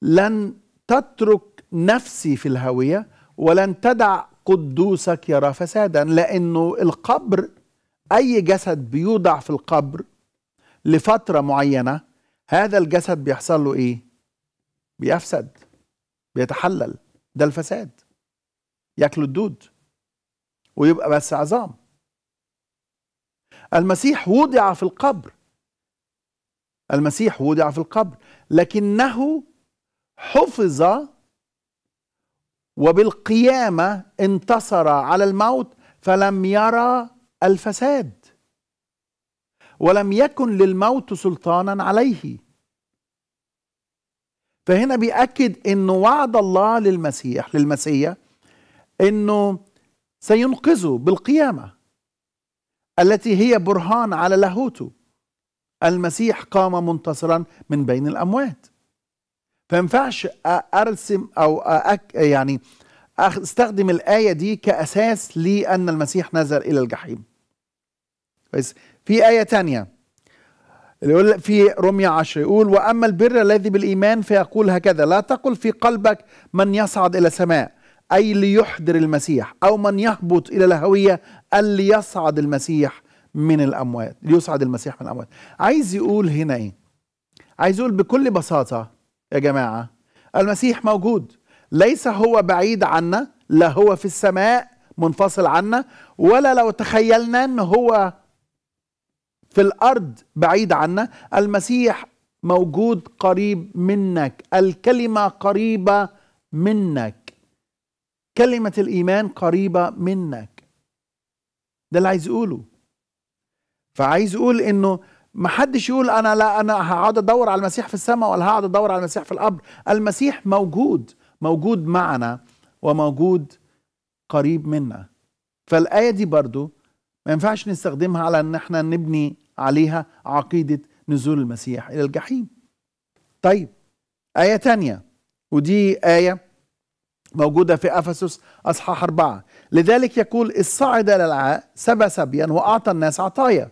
لن تترك نفسي في الهوية ولن تدع قدوسك يرى فسادا لأنه القبر اي جسد بيوضع في القبر لفتره معينه هذا الجسد بيحصل له ايه بيفسد بيتحلل ده الفساد ياكلوا الدود ويبقى بس عظام المسيح وضع في القبر المسيح وضع في القبر لكنه حفظ وبالقيامه انتصر على الموت فلم يرى الفساد ولم يكن للموت سلطانا عليه فهنا بيأكد أن وعد الله للمسيح للمسيح أنه سينقذه بالقيامة التي هي برهان على لاهوته المسيح قام منتصرا من بين الأموات فينفعش أرسم أو أك يعني استخدم الآية دي كأساس لأن المسيح نزل إلى الجحيم كويس في آية تانية اللي يقول في رمية عشر يقول وأما البر الذي بالإيمان فيقول هكذا لا تقل في قلبك من يصعد إلى السماء أي ليحضر المسيح أو من يهبط إلى الهوية اللي يصعد المسيح من الأموات ليصعد المسيح من الأموات عايز يقول هنا إيه عايز يقول بكل بساطة يا جماعة المسيح موجود ليس هو بعيد عنا لا هو في السماء منفصل عنا ولا لو تخيلنا ان هو في الارض بعيد عنا المسيح موجود قريب منك الكلمه قريبه منك كلمه الايمان قريبه منك ده اللي عايز يقوله فعايز يقول انه ما حدش يقول انا لا انا هقعد ادور على المسيح في السماء ولا هقعد ادور على المسيح في القبر المسيح موجود موجود معنا وموجود قريب منا فالآية دي برضو ما ينفعش نستخدمها على ان احنا نبني عليها عقيدة نزول المسيح الى الجحيم طيب آية تانية ودي آية موجودة في أفسس أصحاح أربعة لذلك يقول الصعد للعاء سبى سبيا وأعطى الناس عطايا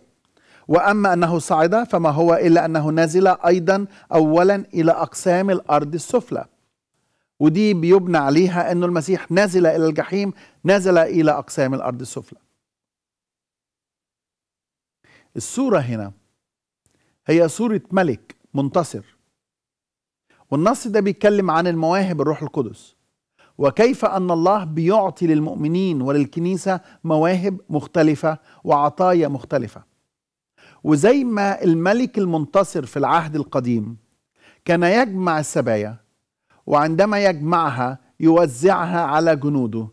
وأما أنه صعد فما هو إلا أنه نزل أيضا أولا إلى أقسام الأرض السفلى ودي بيبنى عليها أن المسيح نزل إلى الجحيم نزل إلى أقسام الأرض السفلى الصورة هنا هي صورة ملك منتصر والنص ده بيتكلم عن المواهب الروح القدس وكيف أن الله بيعطي للمؤمنين وللكنيسة مواهب مختلفة وعطايا مختلفة وزي ما الملك المنتصر في العهد القديم كان يجمع السبايا وعندما يجمعها يوزعها على جنوده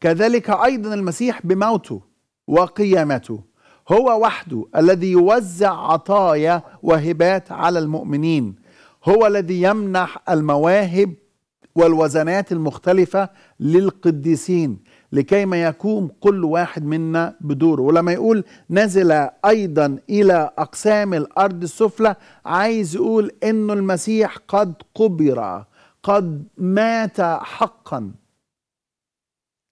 كذلك ايضا المسيح بموته وقيامته هو وحده الذي يوزع عطايا وهبات على المؤمنين هو الذي يمنح المواهب والوزنات المختلفه للقديسين لكيما يقوم كل واحد منا بدوره ولما يقول نزل ايضا الى اقسام الارض السفلى عايز يقول ان المسيح قد قبر قد مات حقا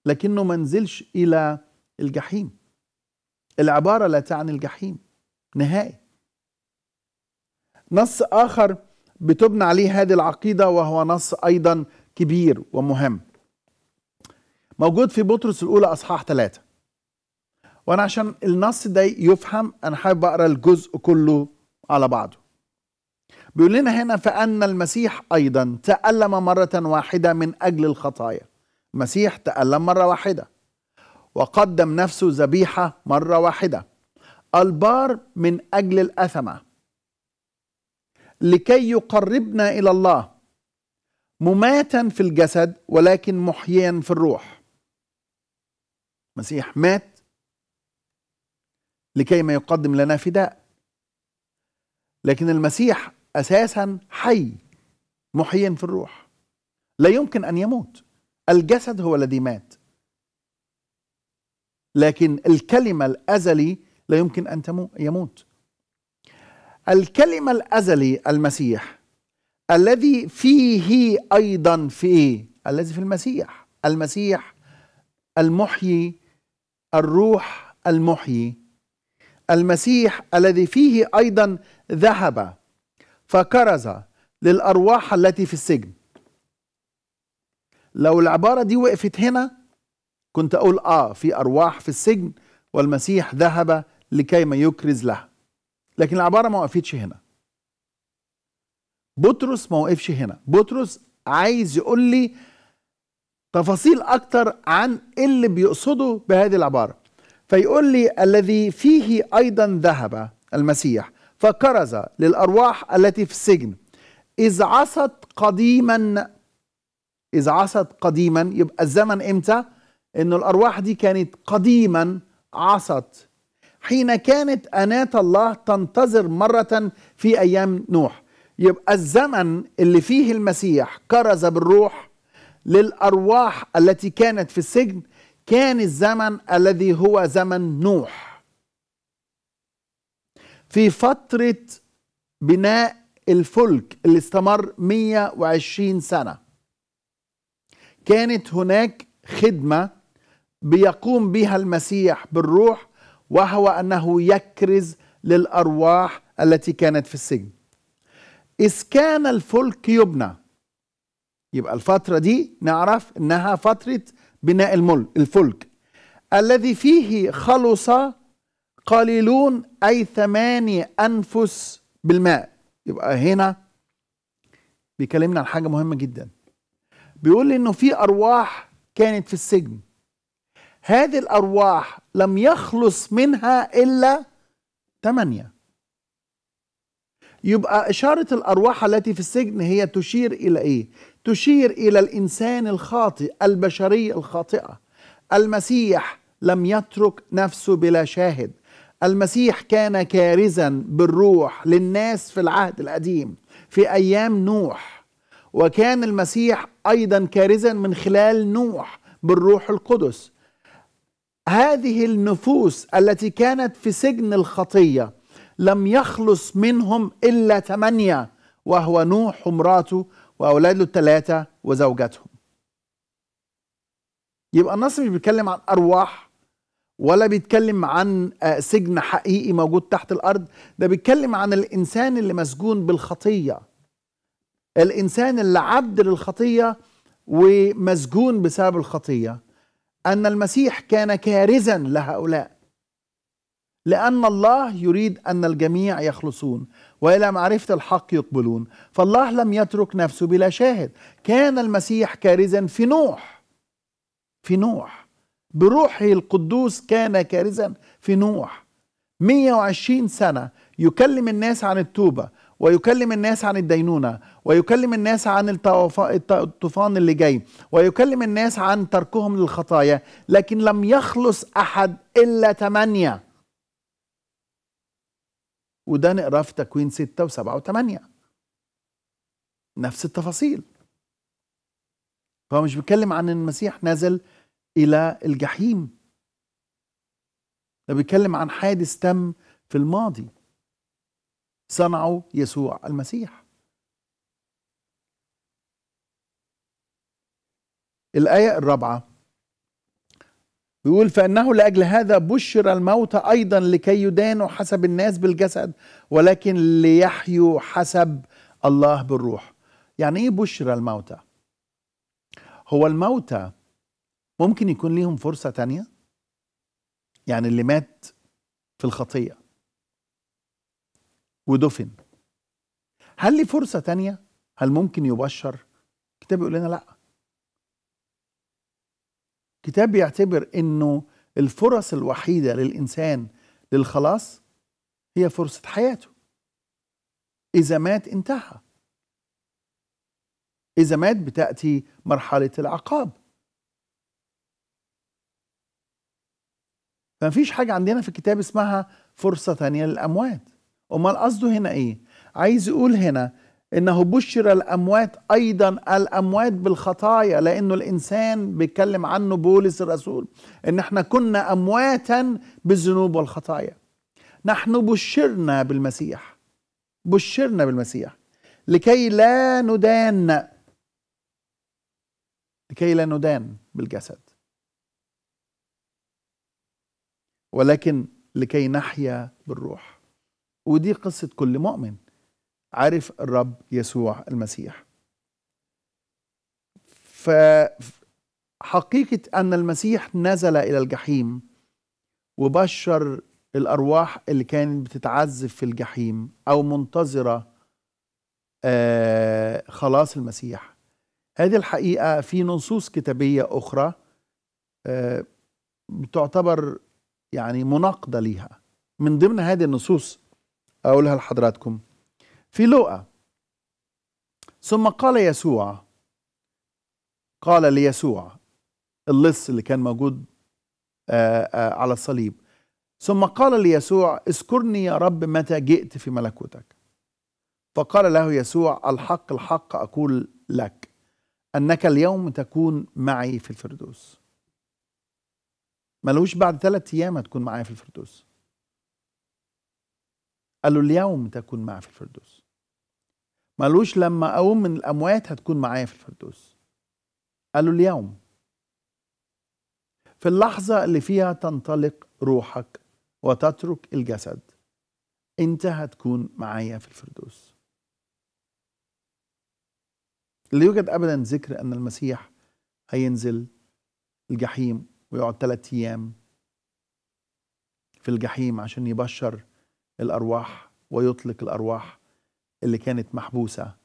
لكنه ما نزلش الى الجحيم العباره لا تعني الجحيم نهائي نص اخر بتبنى عليه هذه العقيده وهو نص ايضا كبير ومهم موجود في بطرس الاولى اصحاح ثلاثة وانا عشان النص ده يفهم انا حابب اقرا الجزء كله على بعضه بيقول لنا هنا فأن المسيح أيضا تألم مرة واحدة من أجل الخطايا المسيح تألم مرة واحدة وقدم نفسه ذبيحة مرة واحدة البار من أجل الأثمة لكي يقربنا إلى الله مماتا في الجسد ولكن محيا في الروح مسيح مات لكي ما يقدم لنا فداء لكن المسيح اساسا حي محي في الروح لا يمكن ان يموت الجسد هو الذي مات لكن الكلمه الازلي لا يمكن ان يموت الكلمه الازلي المسيح الذي فيه ايضا في ايه الذي في المسيح المسيح المحيي الروح المحيي المسيح الذي فيه ايضا ذهب فكرز للأرواح التي في السجن لو العبارة دي وقفت هنا كنت أقول آه في أرواح في السجن والمسيح ذهب لكيما يكرز لها لكن العبارة ما وقفتش هنا بطرس ما وقفش هنا بطرس عايز يقول لي تفاصيل أكتر عن اللي بيقصده بهذه العبارة فيقول لي الذي فيه أيضا ذهب المسيح فكرز للأرواح التي في السجن إذ عصت قديما إذ عصت قديما يبقى الزمن إمتى؟ إن الأرواح دي كانت قديما عصت حين كانت أنات الله تنتظر مرة في أيام نوح يبقى الزمن اللي فيه المسيح كرز بالروح للأرواح التي كانت في السجن كان الزمن الذي هو زمن نوح في فترة بناء الفلك اللي استمر 120 سنة كانت هناك خدمة بيقوم بها المسيح بالروح وهو أنه يكرز للأرواح التي كانت في السجن إذ كان الفلك يبنى يبقى الفترة دي نعرف أنها فترة بناء الملك الفلك الذي فيه خلص قليلون أي ثماني أنفس بالماء يبقى هنا بيكلمنا عن حاجة مهمة جدا بيقول لي إنه في أرواح كانت في السجن هذه الأرواح لم يخلص منها إلا ثمانية يبقى إشارة الأرواح التي في السجن هي تشير إلى إيه؟ تشير إلى الإنسان الخاطئ البشرية الخاطئة المسيح لم يترك نفسه بلا شاهد المسيح كان كارزا بالروح للناس في العهد القديم في ايام نوح وكان المسيح ايضا كارزا من خلال نوح بالروح القدس هذه النفوس التي كانت في سجن الخطيه لم يخلص منهم الا ثمانيه وهو نوح ومراته واولاده الثلاثه وزوجتهم يبقى النص مش بيتكلم عن ارواح ولا بيتكلم عن آه، سجن حقيقي موجود تحت الارض ده بيتكلم عن الانسان اللي مسجون بالخطيه الانسان اللي عبد للخطيه ومسجون بسبب الخطيه ان المسيح كان كارزا لهؤلاء لان الله يريد ان الجميع يخلصون والى معرفه الحق يقبلون فالله لم يترك نفسه بلا شاهد كان المسيح كارزا في نوح في نوح بروحه القدوس كان كارزا في نوح 120 سنة يكلم الناس عن التوبة ويكلم الناس عن الدينونة ويكلم الناس عن الطوفان اللي جاي ويكلم الناس عن تركهم للخطايا لكن لم يخلص أحد إلا ثمانية وده نقراه في تكوين ستة وسبعة وثمانية نفس التفاصيل فهو مش بيتكلم عن المسيح نزل الى الجحيم ده بيتكلم عن حادث تم في الماضي صنعه يسوع المسيح الآية الرابعة بيقول فإنه لأجل هذا بشر الموتى أيضا لكي يدانوا حسب الناس بالجسد ولكن ليحيوا حسب الله بالروح يعني إيه بشر الموتى هو الموتى ممكن يكون ليهم فرصة تانية يعني اللي مات في الخطية ودفن هل ليه فرصة تانية هل ممكن يبشر الكتاب يقول لنا لا الكتاب بيعتبر انه الفرص الوحيدة للإنسان للخلاص هي فرصة حياته إذا مات انتهى إذا مات بتأتي مرحلة العقاب فمفيش حاجة عندنا في الكتاب اسمها فرصة ثانية للأموات أمال قصده هنا إيه؟ عايز يقول هنا إنه بشر الأموات أيضا الأموات بالخطايا لأنه الإنسان بيتكلم عنه بولس الرسول إن إحنا كنا أمواتا بالذنوب والخطايا نحن بشرنا بالمسيح بشرنا بالمسيح لكي لا ندان لكي لا ندان بالجسد ولكن لكي نحيا بالروح ودي قصة كل مؤمن عارف الرب يسوع المسيح فحقيقة أن المسيح نزل إلى الجحيم وبشر الأرواح اللي كانت بتتعذب في الجحيم أو منتظرة آه، خلاص المسيح هذه الحقيقة في نصوص كتابية أخرى آه، بتعتبر يعني مناقضة ليها من ضمن هذه النصوص أقولها لحضراتكم في لوقا ثم قال يسوع قال ليسوع اللص اللي كان موجود آآ آه، آآ آه، على الصليب ثم قال ليسوع اذكرني يا رب متى جئت في ملكوتك فقال له يسوع الحق الحق أقول لك أنك اليوم تكون معي في الفردوس ملوش بعد ثلاث أيام هتكون معايا في الفردوس قال له اليوم تكون معي في الفردوس ملوش لما أقوم من الأموات هتكون معايا في الفردوس قال له اليوم في اللحظة اللي فيها تنطلق روحك وتترك الجسد انت هتكون معايا في الفردوس لا يوجد ابدا ذكر ان المسيح هينزل الجحيم ويقعد ثلاث أيام في الجحيم عشان يبشر الأرواح ويطلق الأرواح اللي كانت محبوسة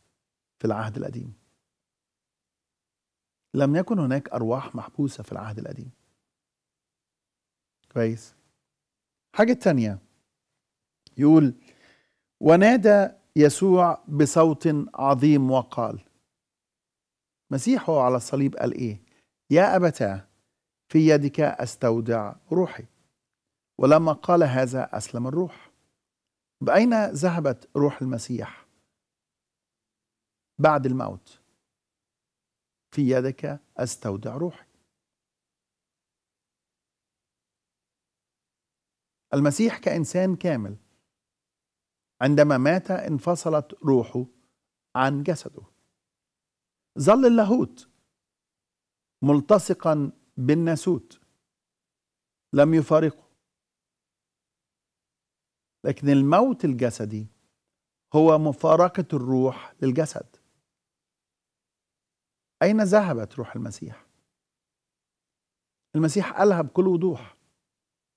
في العهد القديم لم يكن هناك أرواح محبوسة في العهد القديم كويس حاجة ثانيه يقول ونادى يسوع بصوت عظيم وقال مسيحه على الصليب قال ايه يا أبتاه في يدك استودع روحي ولما قال هذا اسلم الروح باين ذهبت روح المسيح بعد الموت في يدك استودع روحي المسيح كانسان كامل عندما مات انفصلت روحه عن جسده ظل اللاهوت ملتصقا بالناسوت لم يفارقه لكن الموت الجسدي هو مفارقة الروح للجسد أين ذهبت روح المسيح؟ المسيح قالها بكل وضوح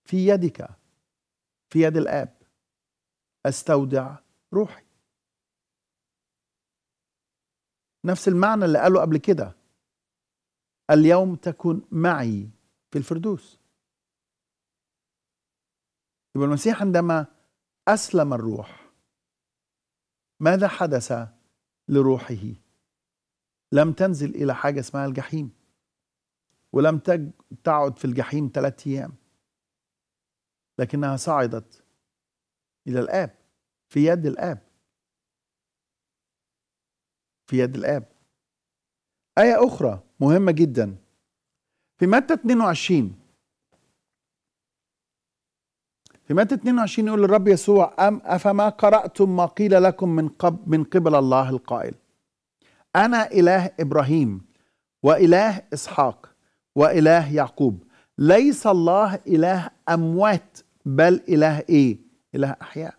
في يدك في يد الآب أستودع روحي نفس المعنى اللي قاله قبل كده اليوم تكن معي في الفردوس يبقى المسيح عندما أسلم الروح ماذا حدث لروحه لم تنزل إلى حاجة اسمها الجحيم ولم تقعد في الجحيم ثلاثة أيام لكنها صعدت إلى الآب في يد الآب في يد الآب آية أخرى مهمة جدا في متى 22 في متى 22 يقول الرب يسوع أم أفما قرأتم ما قيل لكم من قبل من قبل الله القائل أنا إله إبراهيم وإله إسحاق وإله يعقوب ليس الله إله أموات بل إله إيه؟ إله أحياء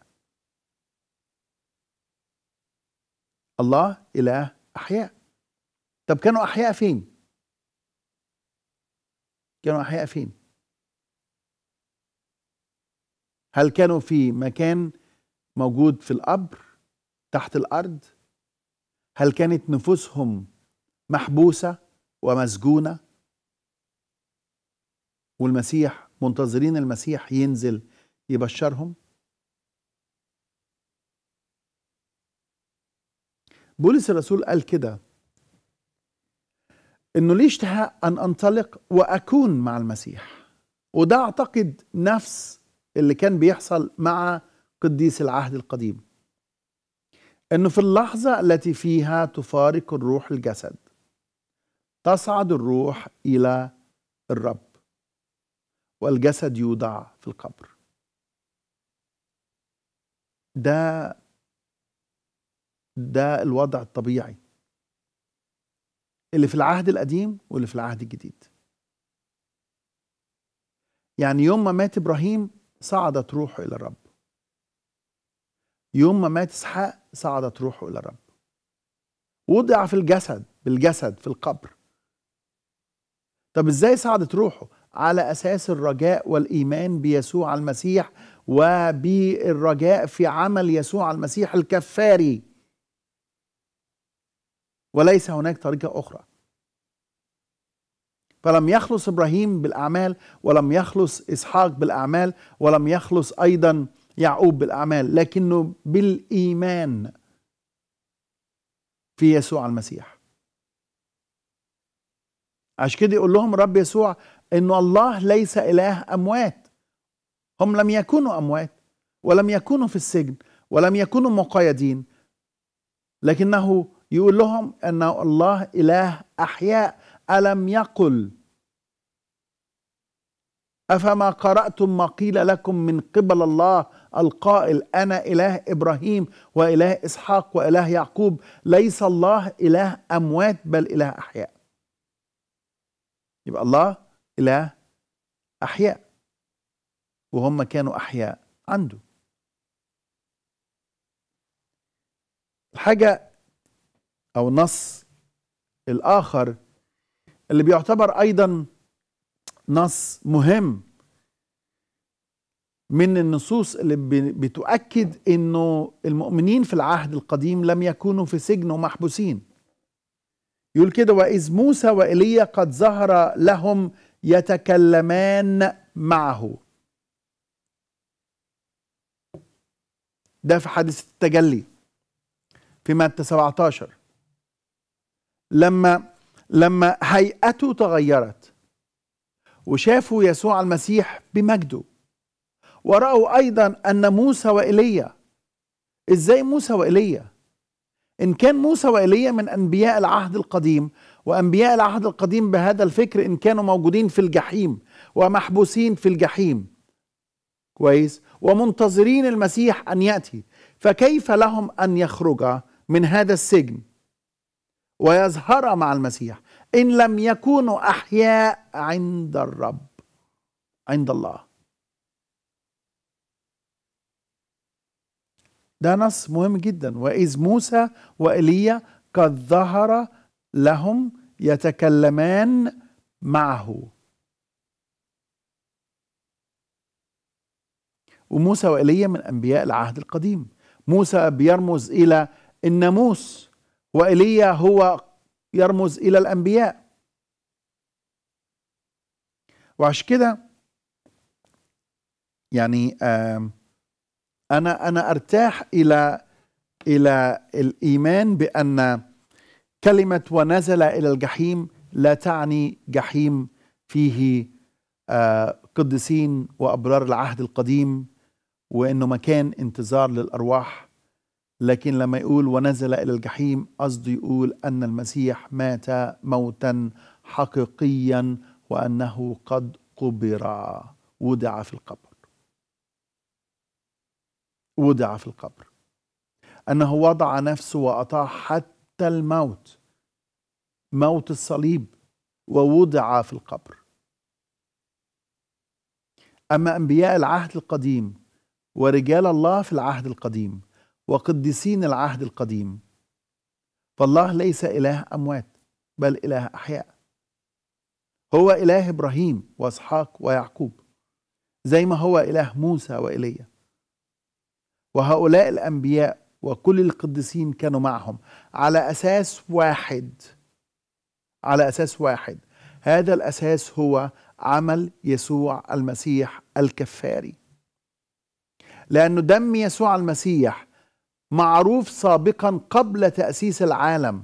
الله إله أحياء طب كانوا أحياء فين؟ كانوا أحياء فين؟ هل كانوا في مكان موجود في القبر تحت الأرض؟ هل كانت نفوسهم محبوسة ومسجونة؟ والمسيح منتظرين المسيح ينزل يبشرهم؟ بولس الرسول قال كده انه لي اشتهاء ان انطلق واكون مع المسيح وده اعتقد نفس اللي كان بيحصل مع قديس العهد القديم انه في اللحظه التي فيها تفارق الروح الجسد تصعد الروح الى الرب والجسد يوضع في القبر ده ده الوضع الطبيعي اللي في العهد القديم واللي في العهد الجديد يعني يوم ما مات ابراهيم صعدت روحه الى الرب يوم ما مات اسحاق صعدت روحه الى الرب وضع في الجسد بالجسد في القبر طب ازاي صعدت روحه على اساس الرجاء والايمان بيسوع المسيح وبالرجاء في عمل يسوع المسيح الكفاري وليس هناك طريقة أخرى فلم يخلص إبراهيم بالأعمال ولم يخلص إسحاق بالأعمال ولم يخلص أيضا يعقوب بالأعمال لكنه بالإيمان في يسوع المسيح عشان كده يقول لهم رب يسوع أن الله ليس إله أموات هم لم يكونوا أموات ولم يكونوا في السجن ولم يكونوا مقيدين لكنه يقول لهم ان الله اله احياء الم يقل افما قراتم ما قيل لكم من قبل الله القائل انا اله ابراهيم واله اسحاق واله يعقوب ليس الله اله اموات بل اله احياء يبقى الله اله احياء وهم كانوا احياء عنده الحاجه أو نص الآخر اللي بيعتبر أيضا نص مهم من النصوص اللي بتؤكد انه المؤمنين في العهد القديم لم يكونوا في سجن ومحبوسين يقول كده واذ موسى وايليا قد ظهر لهم يتكلمان معه ده في حادثه التجلي في متى 17 لما لما هيئته تغيرت وشافوا يسوع المسيح بمجده ورأوا أيضا أن موسى وإيليا إزاي موسى وإيليا إن كان موسى وإيليا من أنبياء العهد القديم وأنبياء العهد القديم بهذا الفكر إن كانوا موجودين في الجحيم ومحبوسين في الجحيم كويس ومنتظرين المسيح أن يأتي فكيف لهم أن يخرج من هذا السجن ويظهر مع المسيح إن لم يكونوا أحياء عند الرب عند الله ده نص مهم جدا وإذ موسى وإيليا قد ظهر لهم يتكلمان معه وموسى وإيليا من أنبياء العهد القديم موسى بيرمز إلى الناموس وإيليا هو يرمز إلى الأنبياء وعشان كده يعني أنا أنا أرتاح إلى إلى الإيمان بأن كلمة ونزل إلى الجحيم لا تعني جحيم فيه آه، قديسين وأبرار العهد القديم وأنه مكان انتظار للأرواح لكن لما يقول ونزل إلى الجحيم قصده يقول أن المسيح مات موتا حقيقيا وأنه قد قبر وضع في القبر وضع في القبر أنه وضع نفسه وأطاع حتى الموت موت الصليب ووضع في القبر أما أنبياء العهد القديم ورجال الله في العهد القديم وقديسين العهد القديم فالله ليس إله أموات بل إله أحياء هو إله إبراهيم وإسحاق ويعقوب زي ما هو إله موسى وإيليا وهؤلاء الأنبياء وكل القديسين كانوا معهم على أساس واحد على أساس واحد هذا الأساس هو عمل يسوع المسيح الكفاري لأنه دم يسوع المسيح معروف سابقا قبل تأسيس العالم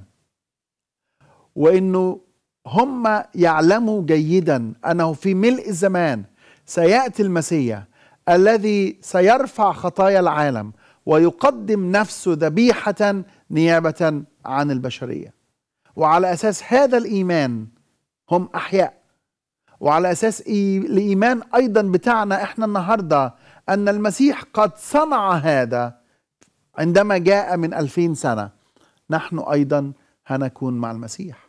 وأنه هم يعلموا جيدا أنه في ملء الزمان سيأتي المسيح الذي سيرفع خطايا العالم ويقدم نفسه ذبيحة نيابة عن البشرية وعلى أساس هذا الإيمان هم أحياء وعلى أساس الإيمان أيضا بتاعنا إحنا النهاردة أن المسيح قد صنع هذا عندما جاء من ألفين سنة نحن أيضا هنكون مع المسيح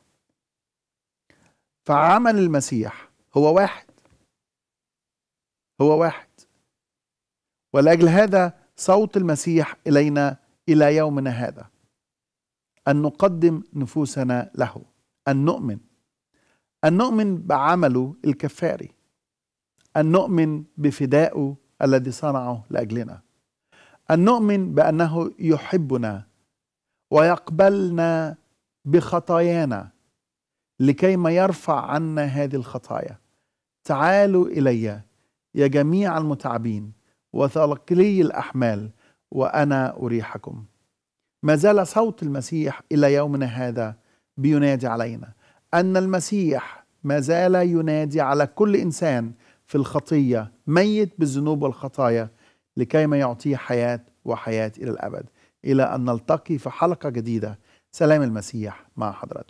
فعمل المسيح هو واحد هو واحد ولأجل هذا صوت المسيح إلينا إلى يومنا هذا أن نقدم نفوسنا له أن نؤمن أن نؤمن بعمله الكفاري أن نؤمن بفدائه الذي صنعه لأجلنا أن نؤمن بأنه يحبنا ويقبلنا بخطايانا لكيما يرفع عنا هذه الخطايا تعالوا إلي يا جميع المتعبين وثقلي الأحمال وأنا أريحكم ما زال صوت المسيح إلى يومنا هذا بينادي علينا أن المسيح ما زال ينادي على كل إنسان في الخطية ميت بالذنوب والخطايا لكي ما يعطيه حياة وحياة إلى الأبد إلى أن نلتقي في حلقة جديدة سلام المسيح مع حضراتكم